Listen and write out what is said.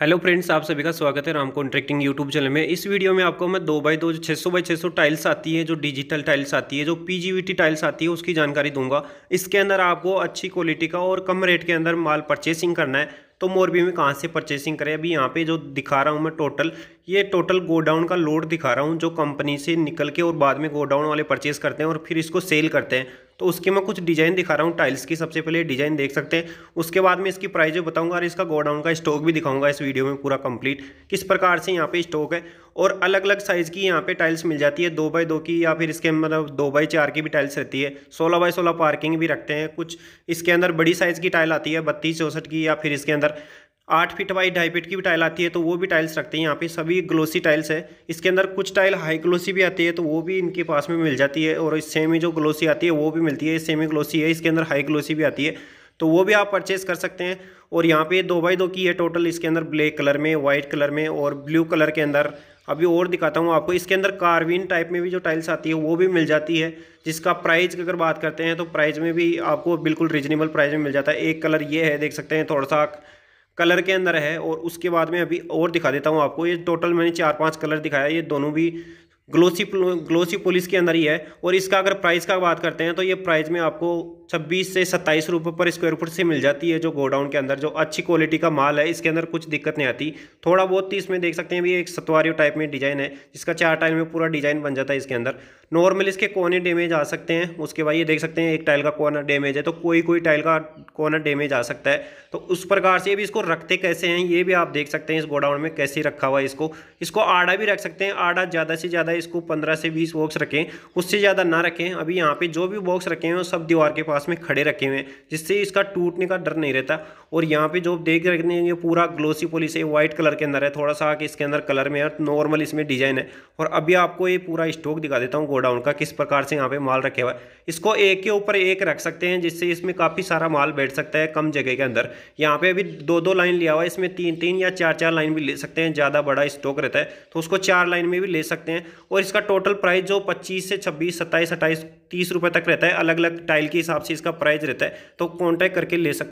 hello friends आप सभी का स्वागत है राम कॉन्ट्रैक्टिंग यूट्यूब चैनल में इस वीडियो में आपको मैं दो बाई दो जो छः सौ बाई छः सौ टाइल्स आती है जो डिजिटल टाइल्स आती है जो पीजीवीटी टाइल्स आती है उसकी जानकारी दूंगा इसके अंदर आपको अच्छी क्वालिटी का और कम रेट के अंदर माल परचेसिंग करना है तो मोरबी में कहाँ से परचेसिंग करें अभी यहाँ पे जो दिखा रहा हूँ मैं टोटल ये टोटल गोडाउन का लोड दिखा रहा हूँ जो कंपनी से निकल के और बाद में गोडाउन वाले परचेस करते हैं और फिर इसको सेल करते हैं तो उसके मैं कुछ डिज़ाइन दिखा रहा हूँ टाइल्स की सबसे पहले डिज़ाइन देख सकते हैं उसके बाद में इसकी प्राइस बताऊंगा और इसका गोडाउन का स्टॉक भी दिखाऊंगा इस वीडियो में पूरा कंप्लीट किस प्रकार से यहाँ पे स्टॉक है और अलग अलग साइज़ की यहाँ पे टाइल्स मिल जाती है दो बाई दो की या फिर इसके मतलब दो बाई चार की भी टाइल्स रहती है सोलह बाई सोलह पार्किंग भी रखते हैं कुछ इसके अंदर बड़ी साइज़ की टाइल आती है बत्तीस चौंसठ की या फिर इसके अंदर आठ फीट बाई ढाई फीट की भी टाइल आती है तो वो भी टाइल्स रखते हैं यहाँ पे सभी ग्लोसी टाइल्स है इसके अंदर कुछ टाइल हाई ग्लोसी भी आती है तो वो भी इनके पास में मिल जाती है और इस सेमी जो ग्लोसी आती है वो भी मिलती है सेमी ग्लोसी है इसके अंदर हाई ग्लोसी भी आती है तो वो भी आप परचेज़ कर सकते हैं और यहाँ पे दो बाई दो की है टोटल इसके अंदर ब्लैक कलर में वाइट कलर में और ब्लू कलर के अंदर अभी और दिखाता हूँ आपको इसके अंदर कार्विन टाइप में भी जो टाइल्स आती है वो भी मिल जाती है जिसका प्राइस की अगर बात करते हैं तो प्राइस में भी आपको बिल्कुल रिजनेबल प्राइस में मिल जाता है एक कलर ये है देख सकते हैं थोड़ा सा कलर के अंदर है और उसके बाद में अभी और दिखा देता हूँ आपको ये टोटल मैंने चार पांच कलर दिखाया ये दोनों भी ग्लोसी ग्लोसी पुलिस के अंदर ही है और इसका अगर प्राइस का बात करते हैं तो ये प्राइस में आपको 26 से सत्ताईस रुपये पर स्क्वायर फुट से मिल जाती है जो गोडाउन के अंदर जो अच्छी क्वालिटी का माल है इसके अंदर कुछ दिक्कत नहीं आती थोड़ा बहुत ही इसमें देख सकते हैं भी एक सतवारियों टाइप में डिजाइन है जिसका चार टाइल में पूरा डिजाइन बन जाता है इसके अंदर नॉर्मल इसके कोने डैमेज आ सकते हैं उसके बाद ये देख सकते हैं एक टाइल का कोना डैमेज है तो कोई कोई टाइल का कोना डैमेज आ सकता है तो उस प्रकार से भी इसको रखते कैसे हैं ये भी आप देख सकते हैं इस गोडाउन में कैसे रखा हुआ है इसको इसको आड़ा भी रख सकते हैं आड़ा ज़्यादा से ज़्यादा इसको पंद्रह से बीस बॉक्स रखें उससे ज़्यादा ना रखें अभी यहाँ पर जो भी बॉक्स रखे हैं वो सब दीवार के पास पास में खड़े रखे हुए हैं जिससे इसका टूटने का डर नहीं रहता और यहाँ पे जो देख रहे हैं ये पूरा ग्लोसी पॉलिश है व्हाइट कलर के अंदर है थोड़ा सा कि इसके अंदर कलर में है नॉर्मल इसमें डिजाइन है और अभी आपको ये पूरा स्टॉक दिखा देता हूँ गोडाउन का किस प्रकार से यहाँ पे माल रखे हुआ है इसको एक के ऊपर एक रख सकते हैं जिससे इसमें काफ़ी सारा माल बैठ सकता है कम जगह के अंदर यहाँ पे अभी दो दो लाइन लिया हुआ है इसमें तीन तीन या चार चार लाइन भी ले सकते हैं ज़्यादा बड़ा स्टॉक रहता है तो उसको चार लाइन में भी ले सकते हैं और इसका टोटल प्राइस जो पच्चीस से छब्बीस सत्ताईस अट्ठाईस तीस रुपये तक रहता है अलग अलग टाइल के हिसाब से चीज़ का प्राइस रहता है तो कॉन्टैक्ट करके ले सकते